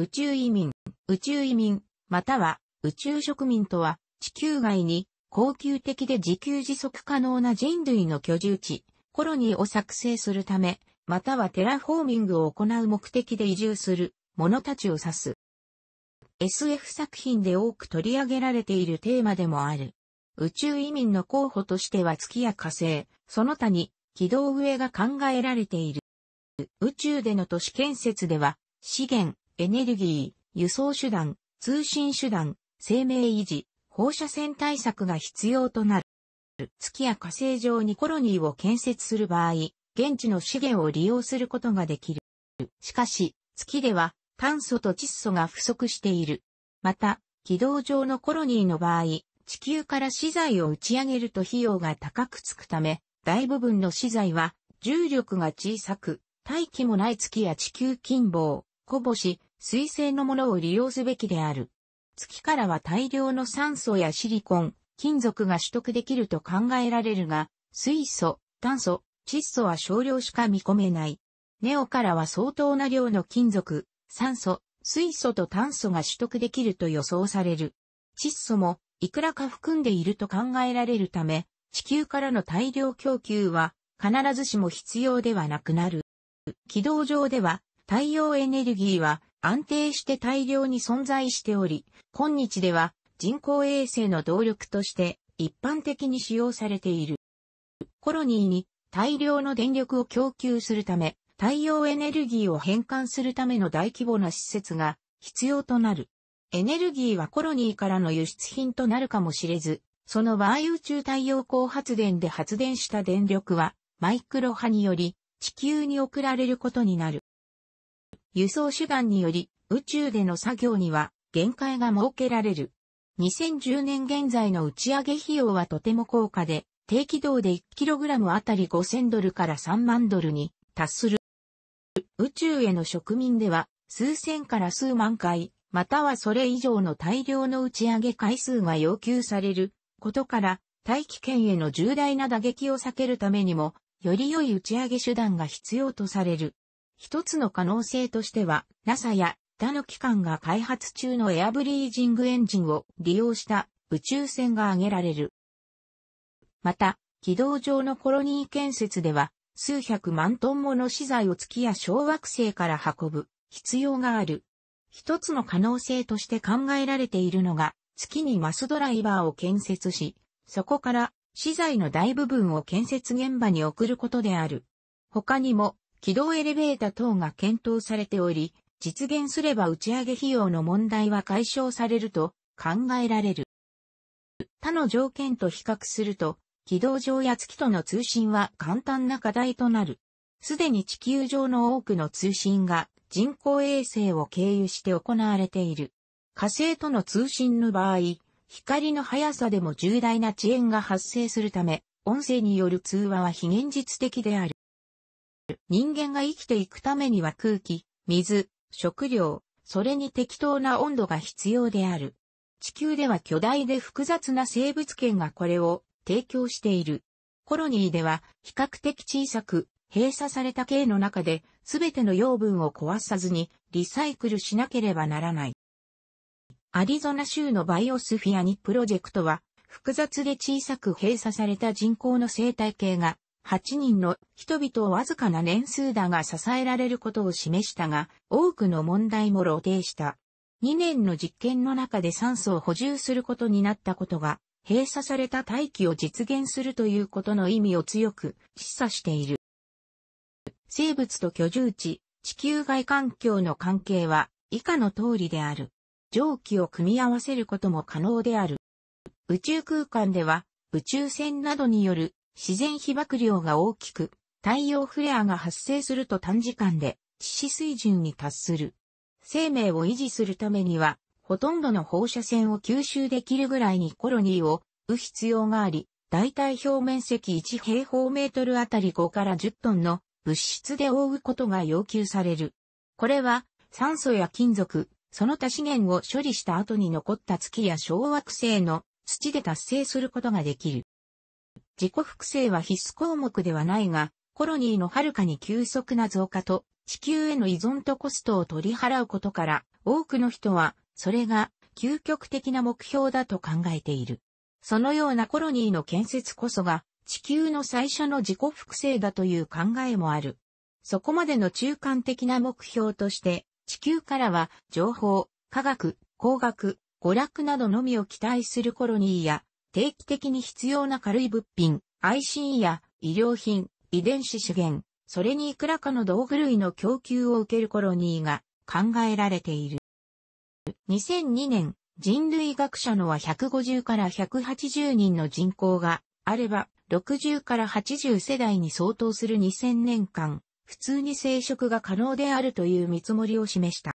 宇宙移民、宇宙移民、または宇宙植民とは、地球外に、恒久的で自給自足可能な人類の居住地、コロニーを作成するため、またはテラフォーミングを行う目的で移住する者たちを指す。SF 作品で多く取り上げられているテーマでもある。宇宙移民の候補としては月や火星、その他に軌道上が考えられている。宇宙での都市建設では資源、エネルギー、輸送手段、通信手段、生命維持、放射線対策が必要となる。月や火星上にコロニーを建設する場合、現地の資源を利用することができる。しかし、月では炭素と窒素が不足している。また、軌道上のコロニーの場合、地球から資材を打ち上げると費用が高くつくため、大部分の資材は重力が小さく、大気もない月や地球近傍、小星、水性のものを利用すべきである。月からは大量の酸素やシリコン、金属が取得できると考えられるが、水素、炭素、窒素は少量しか見込めない。ネオからは相当な量の金属、酸素、水素と炭素が取得できると予想される。窒素もいくらか含んでいると考えられるため、地球からの大量供給は必ずしも必要ではなくなる。軌道上では太陽エネルギーは安定して大量に存在しており、今日では人工衛星の動力として一般的に使用されている。コロニーに大量の電力を供給するため、太陽エネルギーを変換するための大規模な施設が必要となる。エネルギーはコロニーからの輸出品となるかもしれず、その場合宇宙太陽光発電で発電した電力はマイクロ波により地球に送られることになる。輸送手段により宇宙での作業には限界が設けられる。2010年現在の打ち上げ費用はとても高価で、低軌道で 1kg あたり5000ドルから3万ドルに達する。宇宙への植民では数千から数万回、またはそれ以上の大量の打ち上げ回数が要求されることから、大気圏への重大な打撃を避けるためにも、より良い打ち上げ手段が必要とされる。一つの可能性としては、NASA や他の機関が開発中のエアブリージングエンジンを利用した宇宙船が挙げられる。また、軌道上のコロニー建設では、数百万トンもの資材を月や小惑星から運ぶ必要がある。一つの可能性として考えられているのが、月にマスドライバーを建設し、そこから資材の大部分を建設現場に送ることである。他にも、軌道エレベータ等が検討されており、実現すれば打ち上げ費用の問題は解消されると考えられる。他の条件と比較すると、軌道上や月との通信は簡単な課題となる。すでに地球上の多くの通信が人工衛星を経由して行われている。火星との通信の場合、光の速さでも重大な遅延が発生するため、音声による通話は非現実的である。人間が生きていくためには空気、水、食料、それに適当な温度が必要である。地球では巨大で複雑な生物圏がこれを提供している。コロニーでは比較的小さく閉鎖された系の中で全ての養分を壊さずにリサイクルしなければならない。アリゾナ州のバイオスフィアニプロジェクトは複雑で小さく閉鎖された人口の生態系が8人の人々をわずかな年数だが支えられることを示したが、多くの問題も露呈した。2年の実験の中で酸素を補充することになったことが、閉鎖された大気を実現するということの意味を強く示唆している。生物と居住地、地球外環境の関係は以下の通りである。蒸気を組み合わせることも可能である。宇宙空間では宇宙船などによる自然被曝量が大きく、太陽フレアが発生すると短時間で致死水準に達する。生命を維持するためには、ほとんどの放射線を吸収できるぐらいにコロニーをう必要があり、大体表面積1平方メートルあたり5から10トンの物質で覆うことが要求される。これは酸素や金属、その他資源を処理した後に残った月や小惑星の土で達成することができる。自己複製は必須項目ではないが、コロニーの遥かに急速な増加と地球への依存とコストを取り払うことから、多くの人は、それが究極的な目標だと考えている。そのようなコロニーの建設こそが、地球の最初の自己複製だという考えもある。そこまでの中間的な目標として、地球からは情報、科学、工学、娯楽などのみを期待するコロニーや、定期的に必要な軽い物品、IC や医療品、遺伝子資源、それにいくらかの道具類の供給を受けるコロニーが考えられている。2002年、人類学者のは150から180人の人口があれば、60から80世代に相当する2000年間、普通に生殖が可能であるという見積もりを示した。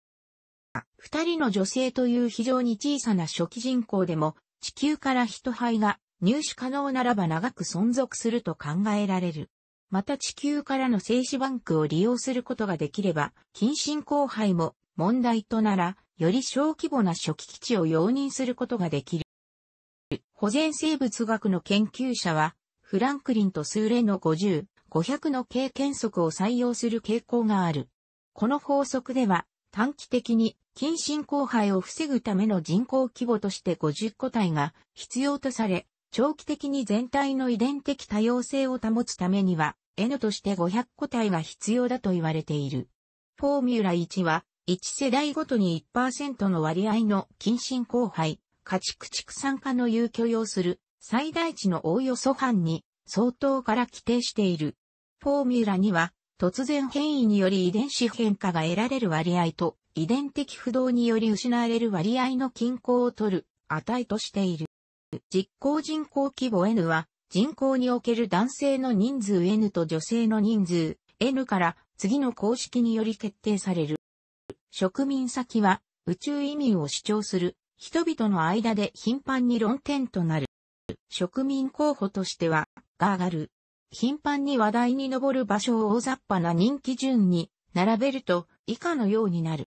二人の女性という非常に小さな初期人口でも地球から人肺が入手可能ならば長く存続すると考えられる。また地球からの精子バンクを利用することができれば、近親交配も問題となら、より小規模な初期基地を容認することができる。保全生物学の研究者は、フランクリンと数例の50、500の経験則を採用する傾向がある。この法則では、短期的に近親交配を防ぐための人口規模として50個体が必要とされ、長期的に全体の遺伝的多様性を保つためには N として500個体が必要だと言われている。フォーミュラ1は1世代ごとに1%の割合の近親交配、家畜畜産化の有許容する最大値のおおよそ範に相当から規定している。フォーミュラ2は突然変異により遺伝子変化が得られる割合と、遺伝的不動により失われる割合の均衡を取る値としている。実行人口規模 N は、人口における男性の人数 N と女性の人数 N から次の公式により決定される。植民先は宇宙移民を主張する人々の間で頻繁に論点となる。植民候補としては、ガーガル、頻繁に話題に上る場所を大雑把な人気順に並べると以下のようになる。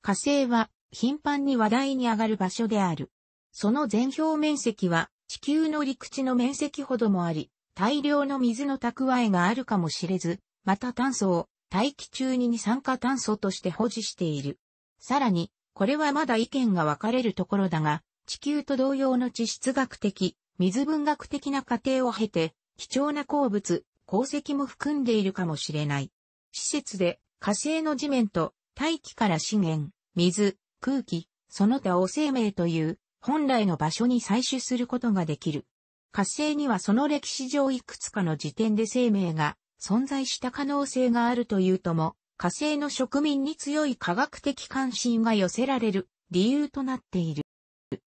火星は頻繁に話題に上がる場所である。その全表面積は地球の陸地の面積ほどもあり、大量の水の蓄えがあるかもしれず、また炭素を大気中に二酸化炭素として保持している。さらに、これはまだ意見が分かれるところだが、地球と同様の地質学的、水文学的な過程を経て、貴重な鉱物、鉱石も含んでいるかもしれない。施設で火星の地面と大気から資源、水、空気、その他を生命という本来の場所に採取することができる。火星にはその歴史上いくつかの時点で生命が存在した可能性があるというとも、火星の植民に強い科学的関心が寄せられる理由となっている。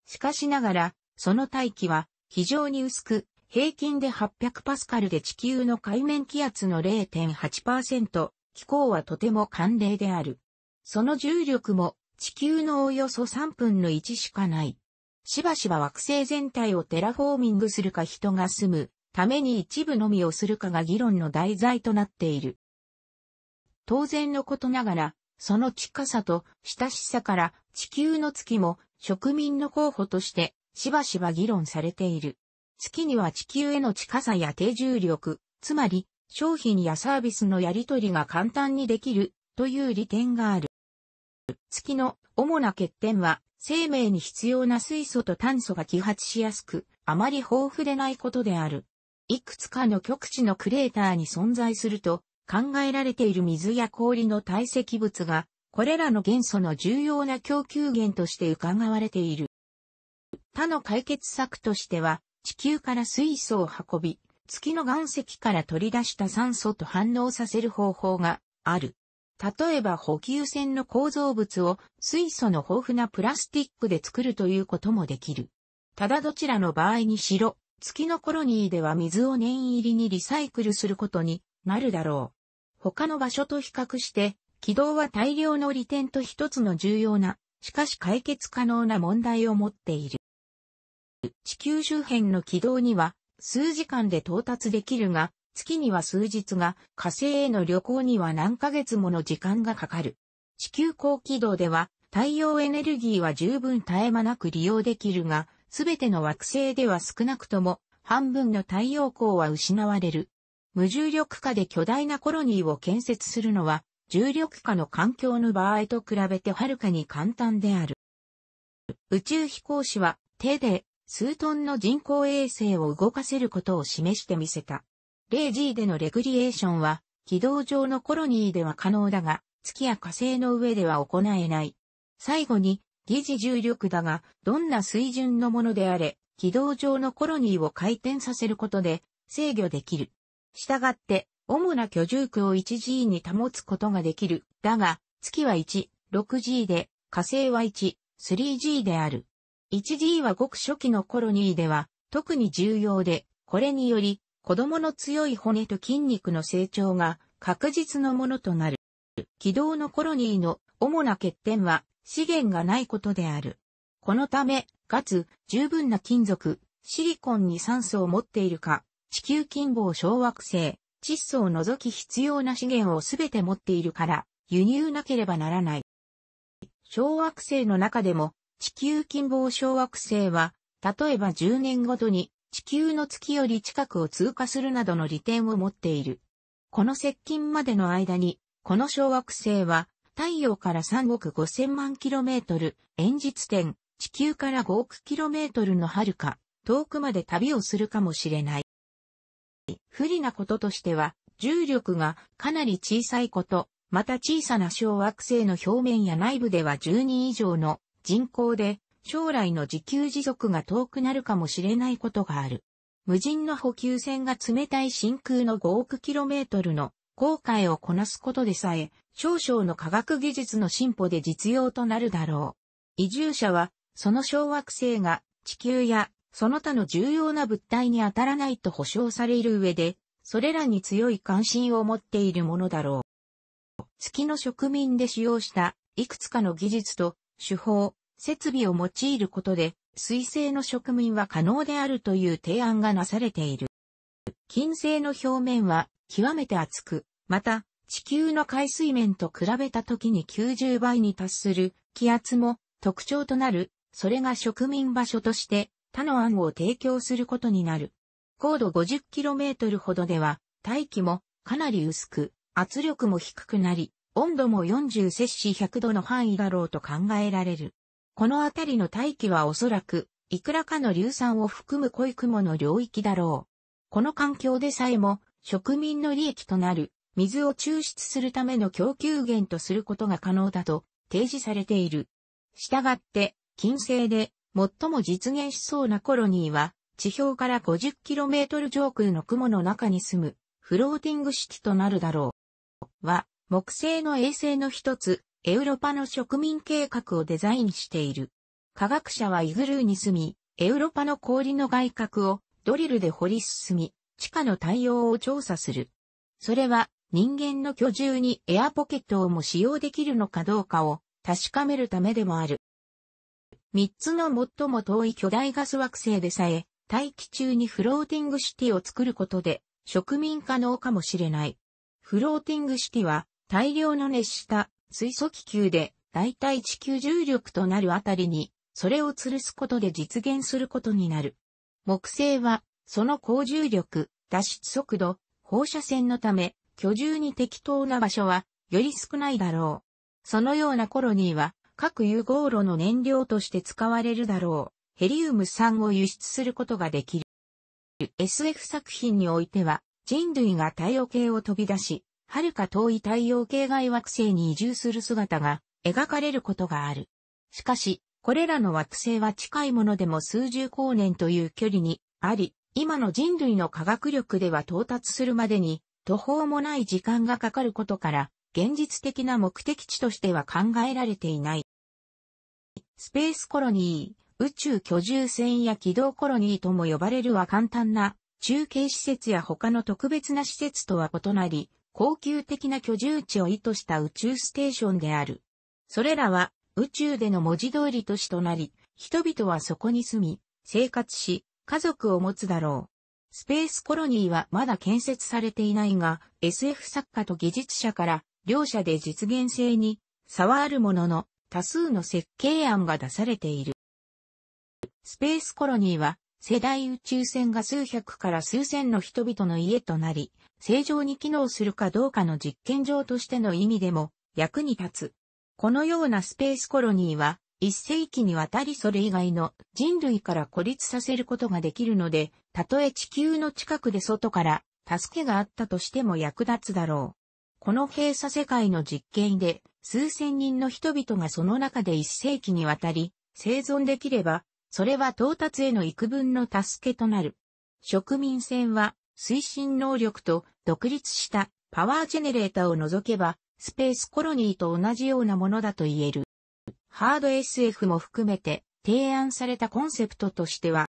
しかしながら、その大気は非常に薄く、平均で800パスカルで地球の海面気圧の0.8%、気候はとても寒冷である。その重力も地球のおよそ3分の1しかない。しばしば惑星全体をテラフォーミングするか人が住むために一部のみをするかが議論の題材となっている。当然のことながら、その近さと親しさから地球の月も植民の候補としてしばしば議論されている。月には地球への近さや低重力、つまり商品やサービスのやり取りが簡単にできるという利点がある。月の主な欠点は生命に必要な水素と炭素が揮発しやすく、あまり豊富でないことである。いくつかの極地のクレーターに存在すると考えられている水や氷の堆積物が、これらの元素の重要な供給源として伺われている。他の解決策としては、地球から水素を運び、月の岩石から取り出した酸素と反応させる方法がある。例えば補給船の構造物を水素の豊富なプラスティックで作るということもできる。ただどちらの場合にしろ、月のコロニーでは水を念入りにリサイクルすることになるだろう。他の場所と比較して、軌道は大量の利点と一つの重要な、しかし解決可能な問題を持っている。地球周辺の軌道には数時間で到達できるが、月には数日が、火星への旅行には何ヶ月もの時間がかかる。地球高軌道では、太陽エネルギーは十分絶え間なく利用できるが、すべての惑星では少なくとも、半分の太陽光は失われる。無重力下で巨大なコロニーを建設するのは、重力下の環境の場合と比べてはるかに簡単である。宇宙飛行士は手で数トンの人工衛星を動かせることを示してみせた。0G でのレクリエーションは、軌道上のコロニーでは可能だが、月や火星の上では行えない。最後に、疑似重力だが、どんな水準のものであれ、軌道上のコロニーを回転させることで制御できる。したがって、主な居住区を 1G に保つことができる。だが、月は1、6G で、火星は1、3G である。1D はごく初期のコロニーでは特に重要で、これにより子供の強い骨と筋肉の成長が確実のものとなる。軌道のコロニーの主な欠点は資源がないことである。このため、かつ十分な金属、シリコンに酸素を持っているか、地球近傍小惑星、窒素を除き必要な資源をすべて持っているから、輸入なければならない。小惑星の中でも地球近傍小惑星は、例えば10年ごとに地球の月より近くを通過するなどの利点を持っている。この接近までの間に、この小惑星は太陽から3億5千万キロメートル、遠日点、地球から5億キロメートルの遥か、遠くまで旅をするかもしれない。不利なこととしては、重力がかなり小さいこと、また小さな小惑星の表面や内部では10人以上の人口で将来の自給自足が遠くなるかもしれないことがある。無人の補給船が冷たい真空の5億キロメートルの航海をこなすことでさえ、少々の科学技術の進歩で実用となるだろう。移住者は、その小惑星が地球やその他の重要な物体に当たらないと保証される上で、それらに強い関心を持っているものだろう。月の植民で使用したいくつかの技術と手法、設備を用いることで、水性の植民は可能であるという提案がなされている。金星の表面は極めて厚く、また地球の海水面と比べた時に90倍に達する気圧も特徴となる、それが植民場所として他の案を提供することになる。高度 50km ほどでは大気もかなり薄く、圧力も低くなり、温度も40摂氏100度の範囲だろうと考えられる。この辺りの大気はおそらく、いくらかの硫酸を含む濃い雲の領域だろう。この環境でさえも、植民の利益となる、水を抽出するための供給源とすることが可能だと提示されている。したがって、金星で最も実現しそうなコロニーは、地表から 50km 上空の雲の中に住む、フローティング式となるだろう。は、木星の衛星の一つ、エウロパの植民計画をデザインしている。科学者はイグルーに住み、エウロパの氷の外郭をドリルで掘り進み、地下の対応を調査する。それは人間の居住にエアポケットをも使用できるのかどうかを確かめるためでもある。三つの最も遠い巨大ガス惑星でさえ、大気中にフローティングシティを作ることで、植民可能かもしれない。フローティングシティは、大量の熱した水素気球で、大体地球重力となるあたりに、それを吊るすことで実現することになる。木星は、その高重力、脱出速度、放射線のため、居住に適当な場所は、より少ないだろう。そのようなコロニーは、各融合炉の燃料として使われるだろう。ヘリウム3を輸出することができる。SF 作品においては、人類が太陽系を飛び出し、遥か遠い太陽系外惑星に移住する姿が描かれることがある。しかし、これらの惑星は近いものでも数十光年という距離にあり、今の人類の科学力では到達するまでに途方もない時間がかかることから、現実的な目的地としては考えられていない。スペースコロニー、宇宙居住船や軌道コロニーとも呼ばれるは簡単な中継施設や他の特別な施設とは異なり、高級的な居住地を意図した宇宙ステーションである。それらは宇宙での文字通り都市となり、人々はそこに住み、生活し、家族を持つだろう。スペースコロニーはまだ建設されていないが、SF 作家と技術者から両者で実現性に差はあるものの多数の設計案が出されている。スペースコロニーは世代宇宙船が数百から数千の人々の家となり、正常に機能するかどうかの実験場としての意味でも役に立つ。このようなスペースコロニーは、一世紀にわたりそれ以外の人類から孤立させることができるので、たとえ地球の近くで外から助けがあったとしても役立つだろう。この閉鎖世界の実験で、数千人の人々がその中で一世紀にわたり生存できれば、それは到達への幾分の助けとなる。植民船は推進能力と独立したパワージェネレータを除けば、スペースコロニーと同じようなものだと言える。ハード SF も含めて提案されたコンセプトとしては、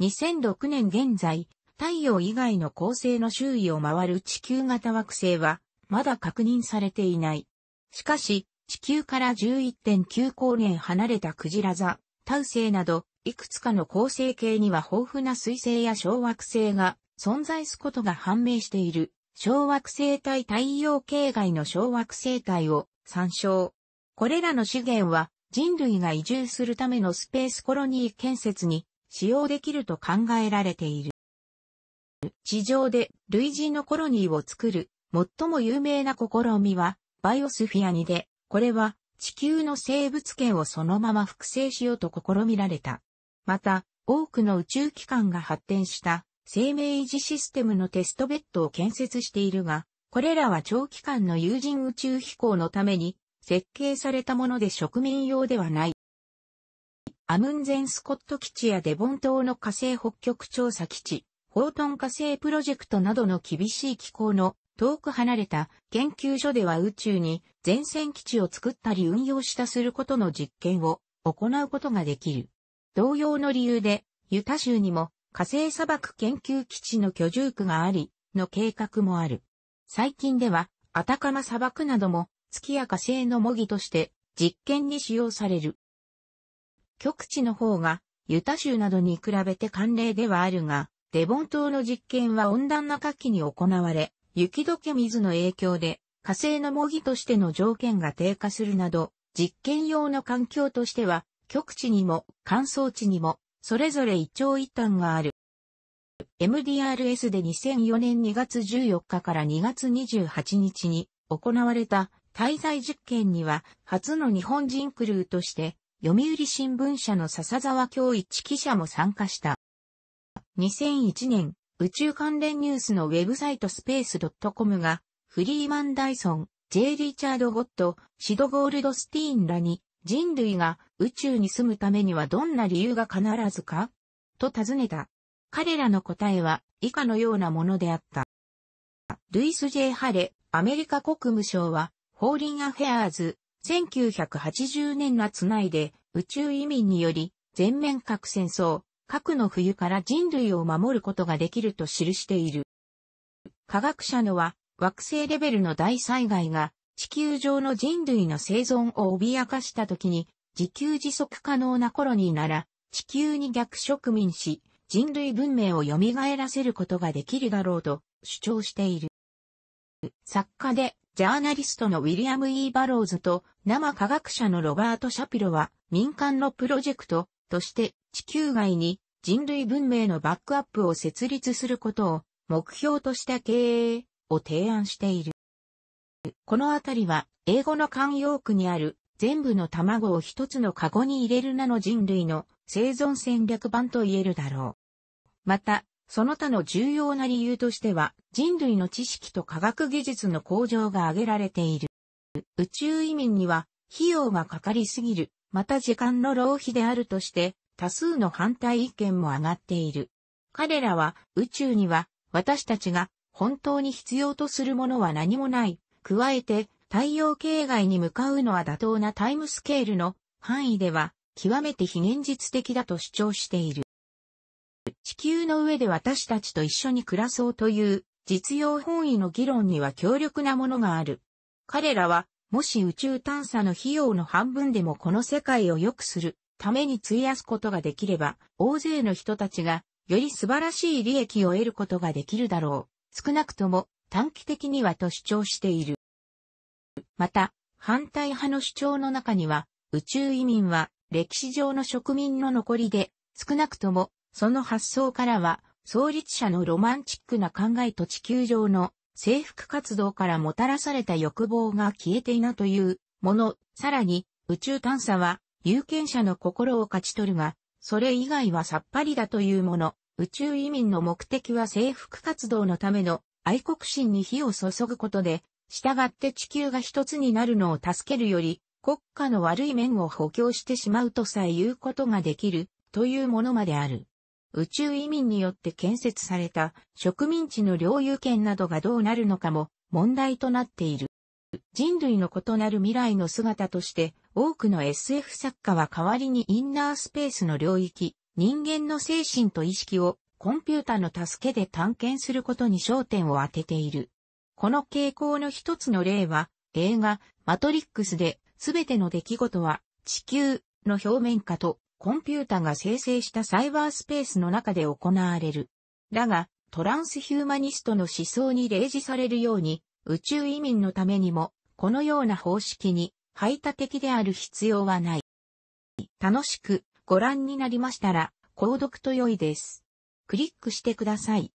2006年現在、太陽以外の恒星の周囲を回る地球型惑星は、まだ確認されていない。しかし、地球から11.9光年離れたクジラ座、タウ星など、いくつかの恒星系には豊富な水星や小惑星が存在すことが判明している、小惑星帯太陽系外の小惑星帯を参照。これらの資源は人類が移住するためのスペースコロニー建設に使用できると考えられている。地上で類似のコロニーを作る最も有名な試みはバイオスフィアにで、これは地球の生物圏をそのまま複製しようと試みられた。また、多くの宇宙機関が発展した生命維持システムのテストベッドを建設しているが、これらは長期間の有人宇宙飛行のために設計されたもので植民用ではない。アムンゼンスコット基地やデボン島の火星北極調査基地、ホートン火星プロジェクトなどの厳しい気候の遠く離れた研究所では宇宙に前線基地を作ったり運用したすることの実験を行うことができる。同様の理由でユタ州にも火星砂漠研究基地の居住区があり、の計画もある。最近では、アタカマ砂漠なども、月や火星の模擬として、実験に使用される。極地の方が、ユタ州などに比べて寒冷ではあるが、デボン島の実験は温暖な夏季に行われ、雪解け水の影響で、火星の模擬としての条件が低下するなど、実験用の環境としては、極地にも乾燥地にもそれぞれ一長一短がある。MDRS で2004年2月14日から2月28日に行われた滞在実験には初の日本人クルーとして読売新聞社の笹沢京一記者も参加した。2001年宇宙関連ニュースのウェブサイトスペース .com がフリーマン・ダイソン、J. リチャード・ゴッド、シド・ゴールドスティーンらに人類が宇宙に住むためにはどんな理由が必ずかと尋ねた。彼らの答えは以下のようなものであった。ルイス・ジェ J・ ハレ、アメリカ国務省は、ホーリン・アフェアーズ、1980年夏内で宇宙移民により全面核戦争、核の冬から人類を守ることができると記している。科学者のは惑星レベルの大災害が地球上の人類の生存を脅かした時に、自給自足可能なコロニーなら、地球に逆植民し、人類文明を蘇らせることができるだろうと主張している。作家でジャーナリストのウィリアム・イーバローズと生科学者のロバート・シャピロは民間のプロジェクトとして地球外に人類文明のバックアップを設立することを目標とした経営を提案している。この辺りは、英語の慣用句にある、全部の卵を一つのカゴに入れるなの人類の生存戦略版と言えるだろう。また、その他の重要な理由としては、人類の知識と科学技術の向上が挙げられている。宇宙移民には、費用がかかりすぎる、また時間の浪費であるとして、多数の反対意見も上がっている。彼らは、宇宙には、私たちが本当に必要とするものは何もない、加えて、太陽系外に向かうのは妥当なタイムスケールの範囲では、極めて非現実的だと主張している。地球の上で私たちと一緒に暮らそうという実用本位の議論には強力なものがある。彼らは、もし宇宙探査の費用の半分でもこの世界を良くするために費やすことができれば、大勢の人たちがより素晴らしい利益を得ることができるだろう。少なくとも短期的にはと主張している。また、反対派の主張の中には、宇宙移民は歴史上の植民の残りで、少なくとも、その発想からは、創立者のロマンチックな考えと地球上の征服活動からもたらされた欲望が消えていなというもの、さらに、宇宙探査は、有権者の心を勝ち取るが、それ以外はさっぱりだというもの、宇宙移民の目的は征服活動のための愛国心に火を注ぐことで、従って地球が一つになるのを助けるより、国家の悪い面を補強してしまうとさえ言うことができる、というものまである。宇宙移民によって建設された植民地の領有権などがどうなるのかも問題となっている。人類の異なる未来の姿として、多くの SF 作家は代わりにインナースペースの領域、人間の精神と意識をコンピュータの助けで探検することに焦点を当てている。この傾向の一つの例は、映画、マトリックスで、すべての出来事は、地球の表面下と、コンピュータが生成したサイバースペースの中で行われる。だが、トランスヒューマニストの思想に例示されるように、宇宙移民のためにも、このような方式に、排他的である必要はない。楽しくご覧になりましたら、購読と良いです。クリックしてください。